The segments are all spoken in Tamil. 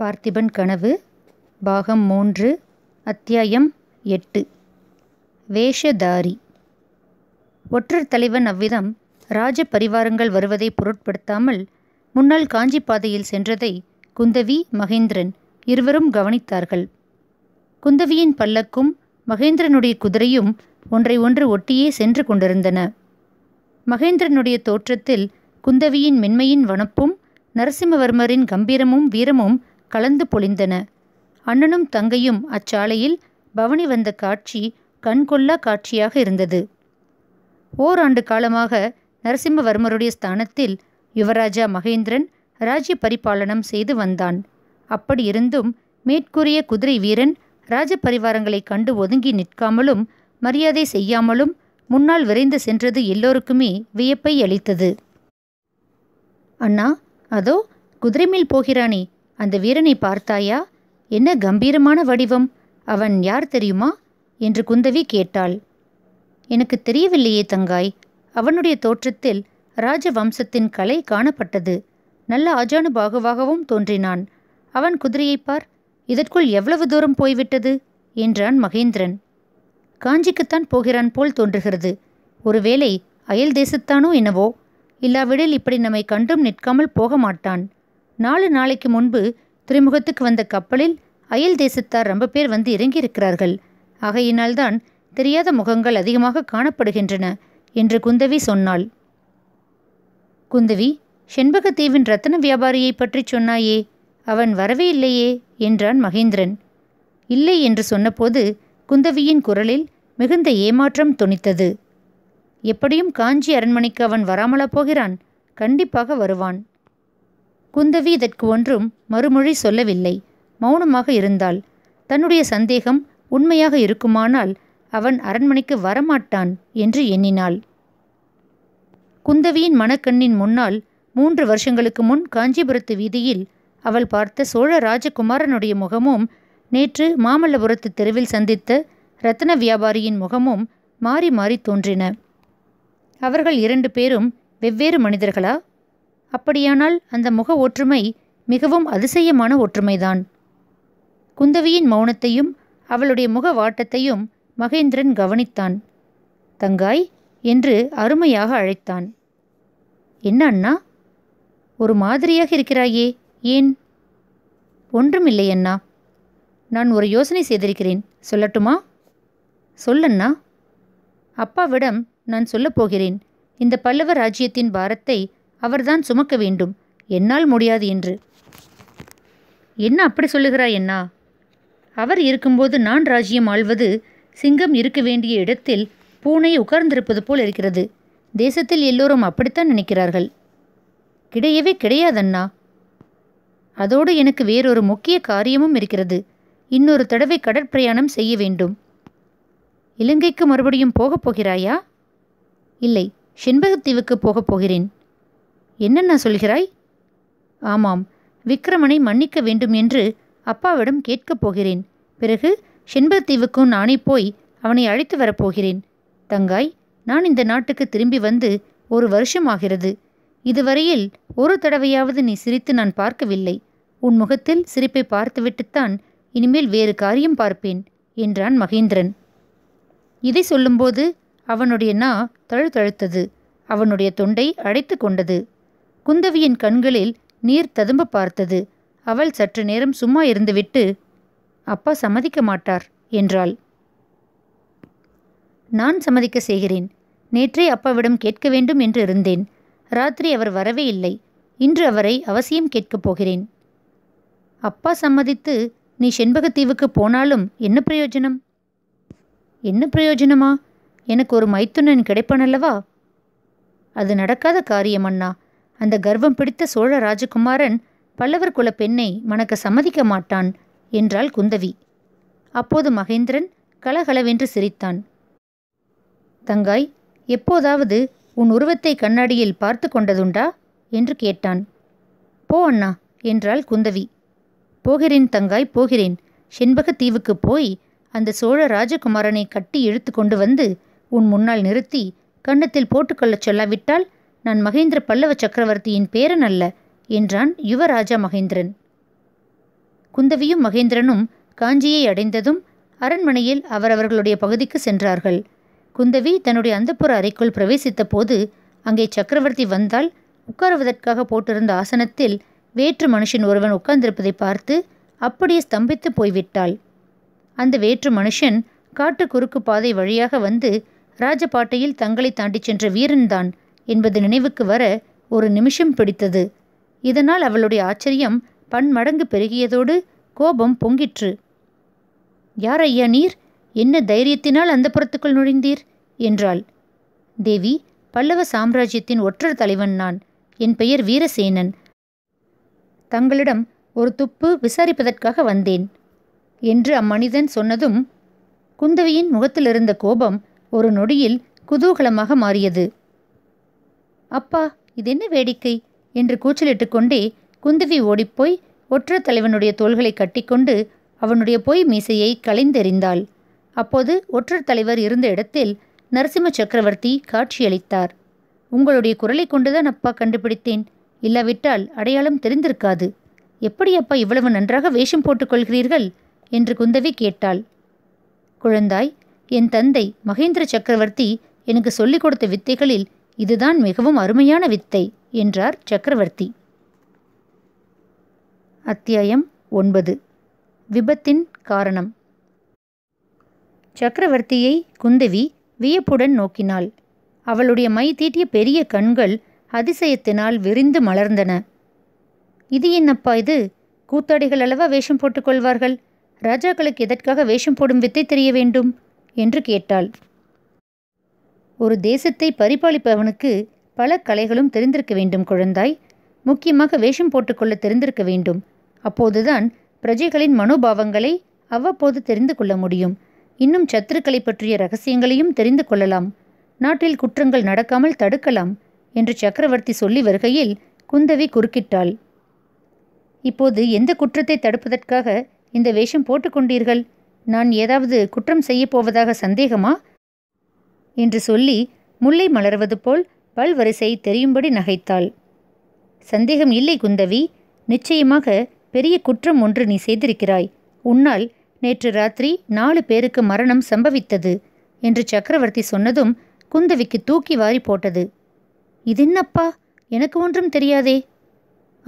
பார்த்திபன் கனவு பாகம் மூன்று அத்தியாயம் எட்டு வேஷதாரி ஒற்றர் தலைவன் அவ்விதம் ராஜ பரிவாரங்கள் வருவதை பொருட்படுத்தாமல் முன்னால் காஞ்சி பாதையில் சென்றதை குந்தவி மகேந்திரன் இருவரும் கவனித்தார்கள் குந்தவியின் பல்லக்கும் மகேந்திரனுடைய குதிரையும் ஒன்றை ஒன்று ஒட்டியே சென்று கொண்டிருந்தன மகேந்திரனுடைய தோற்றத்தில் குந்தவியின் மென்மையின் வனப்பும் நரசிம்மவர்மரின் கம்பீரமும் வீரமும் கலந்து பொழிந்தன அண்ணனும் தங்கையும் அச்சாலையில் பவனி வந்த காட்சி கண்கொள்ளா காட்சியாக இருந்தது ஓராண்டு காலமாக நரசிம்மவர்மருடைய ஸ்தானத்தில் யுவராஜா மகேந்திரன் ராஜ்ய பரிபாலனம் செய்து வந்தான் அப்படியிருந்தும் மேற்கூறிய குதிரை வீரன் ராஜபரிவாரங்களை கண்டு ஒதுங்கி நிற்காமலும் மரியாதை செய்யாமலும் முன்னால் விரைந்து சென்றது எல்லோருக்குமே வியப்பை அளித்தது அண்ணா அதோ குதிரை மேல் போகிறானே அந்த வீரனை பார்த்தாயா என்ன கம்பீரமான வடிவம் அவன் யார் தெரியுமா என்று குந்தவி கேட்டாள் எனக்கு தெரியவில்லையே தங்காய் அவனுடைய தோற்றத்தில் ராஜ வம்சத்தின் கலை காணப்பட்டது நல்ல ஆஜானு பாகுவாகவும் தோன்றினான் அவன் குதிரையை பார் இதற்குள் எவ்வளவு தூரம் போய்விட்டது என்றான் மகேந்திரன் காஞ்சிக்குத்தான் போகிறான் போல் தோன்றுகிறது ஒருவேளை அயல் தேசத்தானோ என்னவோ இல்லாவிடில் இப்படி நம்மை கண்டும் நிற்காமல் போக மாட்டான் நாலு நாளைக்கு முன்பு துறைமுகத்துக்கு வந்த கப்பலில் அயல் தேசத்தார் ரொம்ப பேர் வந்து இறங்கியிருக்கிறார்கள் ஆகையினால்தான் தெரியாத முகங்கள் அதிகமாக காணப்படுகின்றன என்று குந்தவி சொன்னாள் குந்தவி செண்பகத்தீவின் ரத்தன வியாபாரியை பற்றி சொன்னாயே அவன் வரவே இல்லையே என்றான் மகேந்திரன் இல்லை என்று சொன்னபோது குந்தவியின் குரலில் மிகுந்த ஏமாற்றம் துணித்தது எப்படியும் காஞ்சி அரண்மனைக்கு அவன் வராமலா போகிறான் கண்டிப்பாக வருவான் குந்தவி இதற்கு ஒன்றும் மறுமொழி சொல்லவில்லை மௌனமாக இருந்தாள் தன்னுடைய சந்தேகம் உண்மையாக இருக்குமானால் அவன் அரண்மனைக்கு வரமாட்டான் என்று எண்ணினாள் குந்தவியின் மணக்கண்ணின் முன்னால் மூன்று வருஷங்களுக்கு முன் காஞ்சிபுரத்து வீதியில் அவள் பார்த்த சோழ ராஜகுமாரனுடைய முகமும் நேற்று மாமல்லபுரத்து தெருவில் சந்தித்த ரத்ன வியாபாரியின் முகமும் மாறி மாறி தோன்றின அவர்கள் இரண்டு பேரும் வெவ்வேறு மனிதர்களா அப்படியானால் அந்த முக ஒற்றுமை மிகவும் அதிசயமான ஒற்றுமைதான் குந்தவியின் மௌனத்தையும் அவளுடைய முக வாட்டத்தையும் மகேந்திரன் கவனித்தான் தங்காய் என்று அருமையாக அழைத்தான் என்ன அண்ணா ஒரு மாதிரியாக இருக்கிறாயே ஏன் ஒன்றுமில்லை அண்ணா நான் ஒரு யோசனை செய்திருக்கிறேன் சொல்லட்டுமா சொல்லண்ணா அப்பாவிடம் நான் சொல்லப்போகிறேன் இந்த பல்லவ ராஜ்யத்தின் பாரத்தை அவர்தான் சுமக்க வேண்டும் என்னால் முடியாது என்று என்ன அப்படி சொல்லுகிறாய் என்ன அவர் இருக்கும்போது நான் ராஜ்யம் ஆள்வது சிங்கம் இருக்க வேண்டிய இடத்தில் பூனை உட்கார்ந்திருப்பது போல் இருக்கிறது தேசத்தில் எல்லோரும் அப்படித்தான் நினைக்கிறார்கள் கிடையவே கிடையாதண்ணா அதோடு எனக்கு வேறொரு முக்கிய காரியமும் இருக்கிறது இன்னொரு தடவை கடற்பிரயாணம் செய்ய வேண்டும் இலங்கைக்கு மறுபடியும் போகப் போகிறாயா இல்லை செண்பகத்தீவுக்கு போகப் போகிறேன் என்னென்ன சொல்கிறாய் ஆமாம் விக்ரமனை மன்னிக்க வேண்டும் என்று அப்பாவிடம் கேட்கப் போகிறேன் பிறகு செண்பத்தீவுக்கும் நானே போய் அவனை அழைத்து வரப்போகிறேன் தங்காய் நான் இந்த நாட்டுக்கு திரும்பி வந்து ஒரு வருஷம் ஆகிறது இதுவரையில் ஒரு தடவையாவது நீ சிரித்து நான் பார்க்கவில்லை உன் முகத்தில் சிரிப்பை பார்த்துவிட்டுத்தான் இனிமேல் வேறு காரியம் பார்ப்பேன் என்றான் மகேந்திரன் இதை சொல்லும்போது அவனுடைய நா தழுதழுத்தது அவனுடைய தொண்டை அடைத்து கொண்டது குந்தவியின் கண்களில் நீர் ததும்ப பார்த்தது அவள் சற்று நேரம் சும்மா இருந்துவிட்டு அப்பா சம்மதிக்க மாட்டார் என்றாள் நான் சம்மதிக்க செய்கிறேன் நேற்றே அப்பாவிடம் கேட்க வேண்டும் என்று இருந்தேன் ராத்திரி அவர் வரவே இல்லை இன்று அவரை அவசியம் கேட்கப் போகிறேன் அப்பா சம்மதித்து நீ செண்பகத்தீவுக்கு போனாலும் என்ன பிரயோஜனம் என்ன பிரயோஜனமா எனக்கு ஒரு மைத்துனன் கிடைப்பானல்லவா அது நடக்காத காரியம் அண்ணா அந்த கர்வம் பிடித்த சோழ ராஜகுமாரன் பல்லவர் குல பெண்ணை மணக்க சம்மதிக்க மாட்டான் என்றாள் குந்தவி அப்போது மகேந்திரன் கலகலவென்று சிரித்தான் தங்காய் எப்போதாவது உன் உருவத்தை கண்ணாடியில் பார்த்து கொண்டதுண்டா என்று கேட்டான் போ அண்ணா என்றாள் குந்தவி போகிறேன் தங்காய் போகிறேன் செண்பக போய் அந்த சோழ ராஜகுமாரனை கட்டி இழுத்து கொண்டு வந்து உன் முன்னால் நிறுத்தி கன்னத்தில் போட்டுக்கொள்ளச் சொல்லாவிட்டால் நான் மகேந்திர பல்லவ சக்கரவர்த்தியின் பேரன் அல்ல என்றான் யுவராஜா மகேந்திரன் குந்தவியும் மகேந்திரனும் காஞ்சியை அடைந்ததும் அரண்மனையில் அவரவர்களுடைய பகுதிக்கு சென்றார்கள் குந்தவி தன்னுடைய அந்தப்புற அறைக்குள் பிரவேசித்த போது அங்கே சக்கரவர்த்தி வந்தால் உட்காருவதற்காக போட்டிருந்த ஆசனத்தில் வேற்று மனுஷன் ஒருவன் உட்கார்ந்திருப்பதை பார்த்து அப்படியே ஸ்தம்பித்து போய்விட்டாள் அந்த வேற்று மனுஷன் காட்டு குறுக்கு பாதை வழியாக வந்து ராஜபாட்டையில் தங்களை தாண்டிச் சென்ற வீரன்தான் என்பது நினைவுக்கு வர ஒரு நிமிஷம் பிடித்தது இதனால் அவளுடைய ஆச்சரியம் பன்மடங்கு பெருகியதோடு கோபம் பொங்கிற்று யார் ஐயா நீர் என்ன தைரியத்தினால் அந்த புறத்துக்குள் நுழைந்தீர் என்றாள் தேவி பல்லவ சாம்ராஜ்யத்தின் ஒற்றர் தலைவன் நான் என் பெயர் வீரசேனன் தங்களிடம் ஒரு துப்பு விசாரிப்பதற்காக வந்தேன் என்று அம்மனிதன் சொன்னதும் குந்தவியின் முகத்திலிருந்த கோபம் ஒரு நொடியில் குதூகலமாக மாறியது அப்பா இது என்ன வேடிக்கை என்று கூச்சலிட்டு கொண்டே குந்தவி ஓடிப்போய் ஒற்ற தலைவனுடைய தோள்களை கட்டிக்கொண்டு அவனுடைய பொய் மீசையை களைந்தெறிந்தாள் அப்போது ஒற்றர் தலைவர் இருந்த இடத்தில் நரசிம்ம சக்கரவர்த்தி காட்சியளித்தார் உங்களுடைய குரலை கொண்டுதான் அப்பா கண்டுபிடித்தேன் இல்லாவிட்டால் அடையாளம் தெரிந்திருக்காது எப்படி அப்பா இவ்வளவு நன்றாக வேஷம் போட்டுக்கொள்கிறீர்கள் என்று குந்தவி கேட்டாள் குழந்தாய் என் தந்தை மகேந்திர சக்கரவர்த்தி எனக்கு சொல்லிக் கொடுத்த வித்தைகளில் இதுதான் மிகவும் அருமையான வித்தை என்றார் சக்கரவர்த்தி அத்தியாயம் ஒன்பது விபத்தின் காரணம் சக்கரவர்த்தியை குந்தவி வியப்புடன் நோக்கினாள் அவளுடைய மை தீட்டிய பெரிய கண்கள் அதிசயத்தினால் விரிந்து மலர்ந்தன இது என்னப்பா இது கூத்தாடிகள் அளவா வேஷம் போட்டுக்கொள்வார்கள் ராஜாக்களுக்கு எதற்காக வேஷம் போடும் வித்தை தெரிய வேண்டும் என்று கேட்டாள் ஒரு தேசத்தை பரிபாலிப்பவனுக்கு பல கலைகளும் தெரிந்திருக்க வேண்டும் குழந்தாய் முக்கியமாக வேஷம் போட்டுக்கொள்ள தெரிந்திருக்க வேண்டும் அப்போதுதான் பிரஜைகளின் மனோபாவங்களை அவ்வப்போது தெரிந்து கொள்ள முடியும் இன்னும் சத்துருக்களை பற்றிய ரகசியங்களையும் தெரிந்து கொள்ளலாம் நாட்டில் குற்றங்கள் நடக்காமல் தடுக்கலாம் என்று சக்கரவர்த்தி சொல்லி வருகையில் குந்தவி குறுக்கிட்டாள் இப்போது எந்த குற்றத்தை தடுப்பதற்காக இந்த வேஷம் போட்டுக்கொண்டீர்கள் நான் ஏதாவது குற்றம் செய்யப் சந்தேகமா என்று சொல்லி முல்லை மலர்வது போல் பல்வரிசை தெரியும்படி நகைத்தாள் சந்தேகம் இல்லை குந்தவி நிச்சயமாக பெரிய குற்றம் ஒன்று நீ செய்திருக்கிறாய் உன்னால் நேற்று ராத்திரி நாலு பேருக்கு மரணம் சம்பவித்தது என்று சக்கரவர்த்தி சொன்னதும் குந்தவிக்கு தூக்கி வாரி போட்டது இது என்னப்பா எனக்கு ஒன்றும் தெரியாதே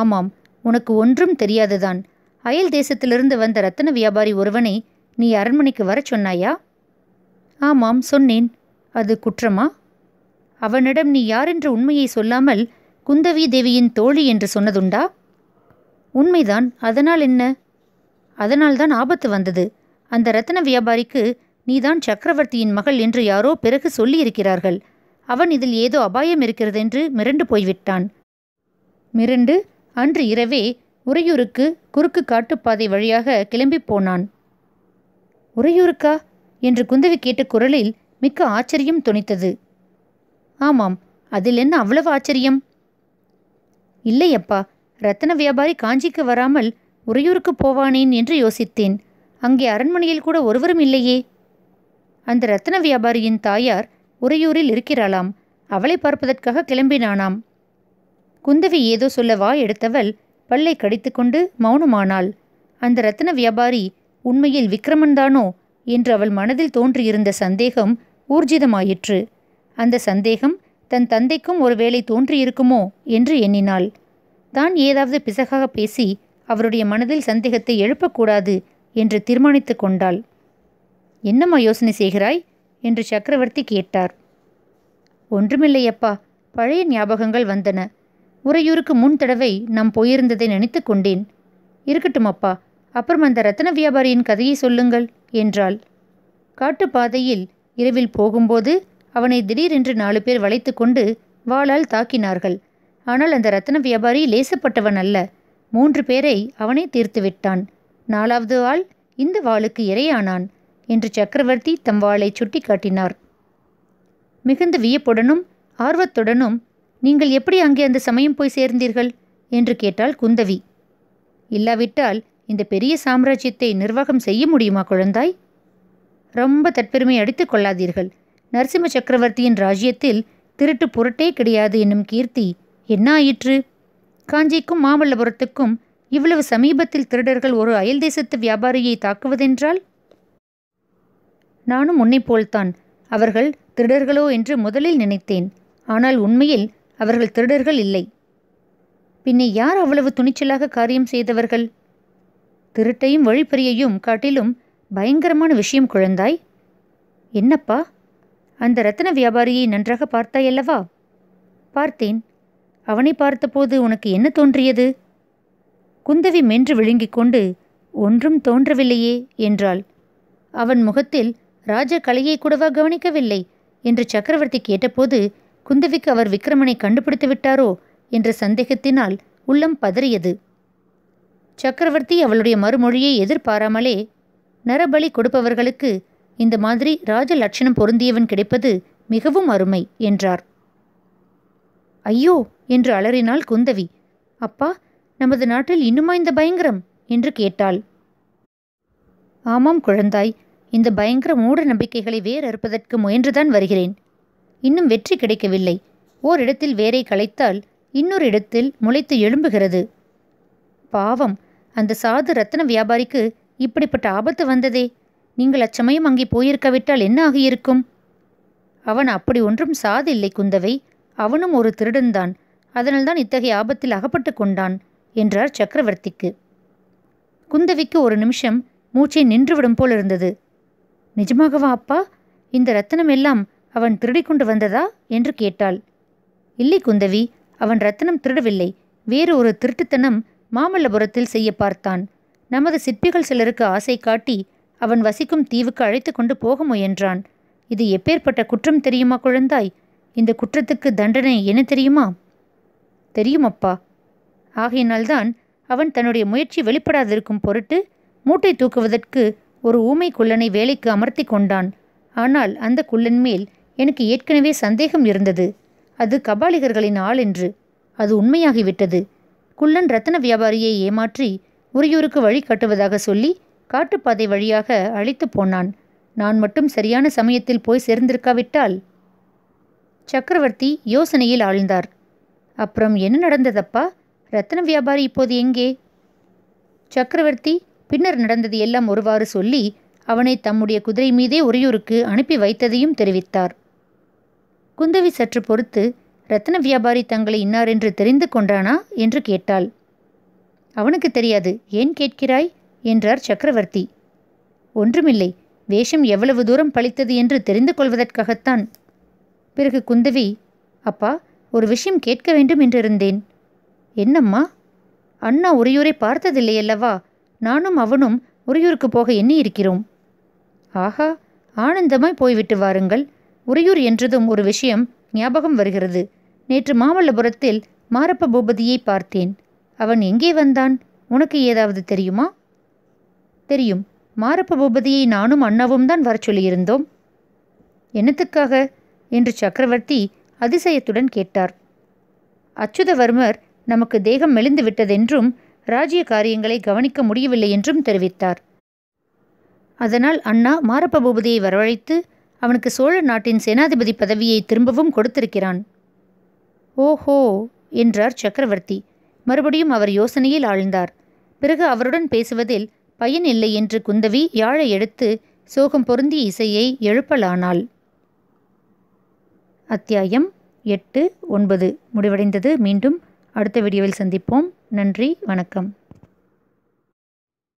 ஆமாம் உனக்கு ஒன்றும் தெரியாதுதான் அயல் தேசத்திலிருந்து வந்த ரத்தன வியாபாரி ஒருவனை நீ அரண்மனைக்கு வர சொன்னாயா ஆமாம் சொன்னேன் அது குற்றமா அவனிடம் நீ யார் என்று உண்மையை சொல்லாமல் குந்தவி தேவியின் தோழி என்று சொன்னதுண்டா உண்மைதான் அதனால் என்ன அதனால்தான் ஆபத்து வந்தது அந்த ரத்தன வியாபாரிக்கு நீதான் சக்கரவர்த்தியின் மகள் என்று யாரோ பிறகு சொல்லியிருக்கிறார்கள் அவன் இதில் ஏதோ அபாயம் இருக்கிறது என்று மிரண்டு போய்விட்டான் மிரண்டு அன்று இரவே உறையூருக்கு குறுக்கு காட்டுப்பாதை வழியாக கிளம்பி போனான் உறையூருக்கா என்று குந்தவி கேட்ட குரலில் மிக்க ஆச்சரியம் துணித்தது ஆமாம் அதில் என்ன அவ்வளவு ஆச்சரியம் இல்லையப்பா ரத்தன வியாபாரி காஞ்சிக்கு வராமல் உறையூருக்கு போவானேன் என்று யோசித்தேன் அங்கே அரண்மனையில் கூட ஒருவரும் இல்லையே அந்த ரத்தன வியாபாரியின் தாயார் உறையூரில் இருக்கிறாளாம் அவளை பார்ப்பதற்காக கிளம்பினானாம் குந்தவி ஏதோ சொல்ல வாய் எடுத்தவள் பல்லை கடித்துக்கொண்டு மௌனமானாள் அந்த ரத்தன வியாபாரி உண்மையில் விக்ரமன்தானோ என்று அவள் மனதில் தோன்றியிருந்த சந்தேகம் ஊர்ஜிதமாயிற்று அந்த சந்தேகம் தன் தந்தைக்கும் ஒருவேளை தோன்றியிருக்குமோ என்று எண்ணினாள் தான் ஏதாவது பிசகாக பேசி அவருடைய மனதில் சந்தேகத்தை எழுப்பக்கூடாது என்று தீர்மானித்து கொண்டாள் என்னம்மா யோசனை செய்கிறாய் என்று சக்கரவர்த்தி கேட்டார் ஒன்றுமில்லையப்பா பழைய ஞாபகங்கள் வந்தன உறையூருக்கு முன் தடவை நாம் போயிருந்ததை நினைத்து கொண்டேன் இருக்கட்டும் அப்பா அப்புறம் அந்த ரத்தன வியாபாரியின் கதையை சொல்லுங்கள் என்றாள் காட்டுப்பாதையில் இரவில் போகும்போது அவனை திடீரென்று நாலு பேர் வளைத்து கொண்டு வாளால் தாக்கினார்கள் ஆனால் அந்த ரத்தன வியாபாரி லேசப்பட்டவன் அல்ல மூன்று பேரை அவனே தீர்த்து விட்டான் நாலாவது ஆள் இந்த வாளுக்கு இரையானான் என்று சக்கரவர்த்தி தம் வாளை சுட்டி காட்டினார் மிகுந்த வியப்புடனும் ஆர்வத்துடனும் நீங்கள் எப்படி அங்கே அந்த சமயம் போய் சேர்ந்தீர்கள் என்று கேட்டாள் குந்தவி இல்லாவிட்டால் இந்த பெரிய சாம்ராஜ்யத்தை நிர்வாகம் செய்ய முடியுமா குழந்தாய் ரொம்ப தற்பெருமை அடித்து கொள்ளாதீர்கள் நரசிம்ம சக்கரவர்த்தியின் ராஜ்யத்தில் திருட்டு பொருட்டே கிடையாது என்னும் கீர்த்தி என்ன ஆயிற்று காஞ்சிக்கும் மாமல்லபுரத்துக்கும் இவ்வளவு சமீபத்தில் திருடர்கள் ஒரு அயல் தேசத்து வியாபாரியை தாக்குவதென்றால் நானும் உன்னை போல்தான் அவர்கள் திருடர்களோ என்று முதலில் நினைத்தேன் ஆனால் உண்மையில் அவர்கள் திருடர்கள் இல்லை பின்னே யார் அவ்வளவு துணிச்சலாக காரியம் செய்தவர்கள் திருட்டையும் வழிப்பறியையும் காட்டிலும் பயங்கரமான விஷயம் குழந்தாய் என்னப்பா அந்த ரத்தன வியாபாரியை நன்றாக பார்த்தாய் அல்லவா பார்த்தேன் அவனை பார்த்தபோது உனக்கு என்ன தோன்றியது குந்தவி மென்று விழுங்கிக் கொண்டு ஒன்றும் தோன்றவில்லையே என்றாள் அவன் முகத்தில் ராஜ கலையை கூடவா கவனிக்கவில்லை என்று சக்கரவர்த்தி கேட்டபோது குந்தவிக்கு அவர் விக்ரமனை கண்டுபிடித்து விட்டாரோ என்ற சந்தேகத்தினால் உள்ளம் பதறியது சக்கரவர்த்தி அவளுடைய மறுமொழியை எதிர்பாராமலே நரபலி கொடுப்பவர்களுக்கு இந்த மாதிரி ராஜ லட்சணம் பொருந்தியவன் கிடைப்பது மிகவும் அருமை என்றார் ஐயோ என்று அலறினாள் குந்தவி அப்பா நமது நாட்டில் இன்னுமா இந்த பயங்கரம் என்று கேட்டாள் ஆமாம் குழந்தாய் இந்த பயங்கர மூட நம்பிக்கைகளை வேறறுப்பதற்கு முயன்றுதான் வருகிறேன் இன்னும் வெற்றி கிடைக்கவில்லை ஓரிடத்தில் வேரை களைத்தால் இன்னொரு இடத்தில் முளைத்து எழும்புகிறது பாவம் அந்த சாது ரத்தன வியாபாரிக்கு இப்படிப்பட்ட ஆபத்து வந்ததே நீங்கள் அச்சமயம் அங்கே போயிருக்காவிட்டால் என்ன ஆகியிருக்கும் அவன் அப்படி ஒன்றும் சாதில்லை குந்தவை அவனும் ஒரு திருடன்தான் அதனால்தான் இத்தகைய ஆபத்தில் அகப்பட்டு கொண்டான் என்றார் சக்கரவர்த்திக்கு குந்தவிக்கு ஒரு நிமிஷம் மூச்சை நின்றுவிடும் போல் இருந்தது நிஜமாகவா அப்பா இந்த ரத்தனம் எல்லாம் அவன் திருடிக்கொண்டு வந்ததா என்று கேட்டாள் இல்லை குந்தவி அவன் ரத்தனம் திருடவில்லை வேறு ஒரு திருட்டுத்தனம் மாமல்லபுரத்தில் செய்ய பார்த்தான் நமது சிற்பிகள் சிலருக்கு ஆசை காட்டி அவன் வசிக்கும் தீவுக்கு அழைத்து கொண்டு போக முயன்றான் இது எப்பேற்பட்ட குற்றம் தெரியுமா குழந்தாய் இந்த குற்றத்துக்கு தண்டனை என்ன தெரியுமா தெரியும் அப்பா ஆகையினால்தான் அவன் தன்னுடைய முயற்சி வெளிப்படாதிருக்கும் பொருட்டு மூட்டை தூக்குவதற்கு ஒரு ஊமை குள்ளனை வேலைக்கு அமர்த்தி கொண்டான் ஆனால் அந்த குள்ளன் மேல் எனக்கு ஏற்கனவே சந்தேகம் இருந்தது அது கபாலிகர்களின் ஆள் என்று அது உண்மையாகிவிட்டது குள்ளன் ரத்தன வியாபாரியை ஏமாற்றி உரியூருக்கு வழி காட்டுவதாக சொல்லி காட்டுப்பாதை வழியாக அழைத்து போனான் நான் மட்டும் சரியான சமயத்தில் போய் சேர்ந்திருக்காவிட்டால் சக்கரவர்த்தி யோசனையில் ஆழ்ந்தார் அப்புறம் என்ன நடந்ததப்பா ரத்தன வியாபாரி இப்போது எங்கே சக்கரவர்த்தி பின்னர் நடந்தது எல்லாம் ஒருவாறு சொல்லி அவனை தம்முடைய குதிரை மீதே உரியூருக்கு அனுப்பி வைத்ததையும் தெரிவித்தார் குந்தவி சற்று பொறுத்து ரத்ன வியாபாரி தங்களை இன்னாரென்று தெரிந்து கொண்டானா என்று கேட்டாள் அவனுக்கு தெரியாது ஏன் கேட்கிறாய் என்றார் சக்கரவர்த்தி ஒன்றுமில்லை வேஷம் எவ்வளவு தூரம் பழித்தது என்று தெரிந்து கொள்வதற்காகத்தான் பிறகு குந்தவி அப்பா ஒரு விஷயம் கேட்க வேண்டும் என்றிருந்தேன் என்னம்மா அண்ணா உரியூரை பார்த்ததில்லை அல்லவா நானும் அவனும் உரியூருக்கு போக எண்ணி இருக்கிறோம் ஆஹா ஆனந்தமாய் போய்விட்டு வாருங்கள் உரியூர் என்றதும் ஒரு விஷயம் ஞாபகம் வருகிறது நேற்று மாமல்லபுரத்தில் மாரப்ப பூபதியை பார்த்தேன் அவன் எங்கே வந்தான் உனக்கு ஏதாவது தெரியுமா தெரியும் மாரப்ப பூபதியை நானும் அண்ணாவும் தான் வர சொல்லியிருந்தோம் என்னத்துக்காக என்று சக்கரவர்த்தி அதிசயத்துடன் கேட்டார் அச்சுதவர்மர் நமக்கு தேகம் மெலிந்து விட்டதென்றும் ராஜ்ய காரியங்களை கவனிக்க முடியவில்லை என்றும் தெரிவித்தார் அதனால் அண்ணா மாரப்ப பூபதியை வரவழைத்து அவனுக்கு சோழ நாட்டின் சேனாதிபதி பதவியை திரும்பவும் கொடுத்திருக்கிறான் ஓஹோ என்றார் சக்கரவர்த்தி மறுபடியும் அவர் யோசனையில் ஆழ்ந்தார் பிறகு அவருடன் பேசுவதில் பயன் இல்லை என்று குந்தவி யாழை எடுத்து சோகம் பொருந்திய இசையை எழுப்பலானாள் அத்தியாயம் எட்டு ஒன்பது முடிவடைந்தது மீண்டும் அடுத்த வீடியோவில் சந்திப்போம் நன்றி வணக்கம்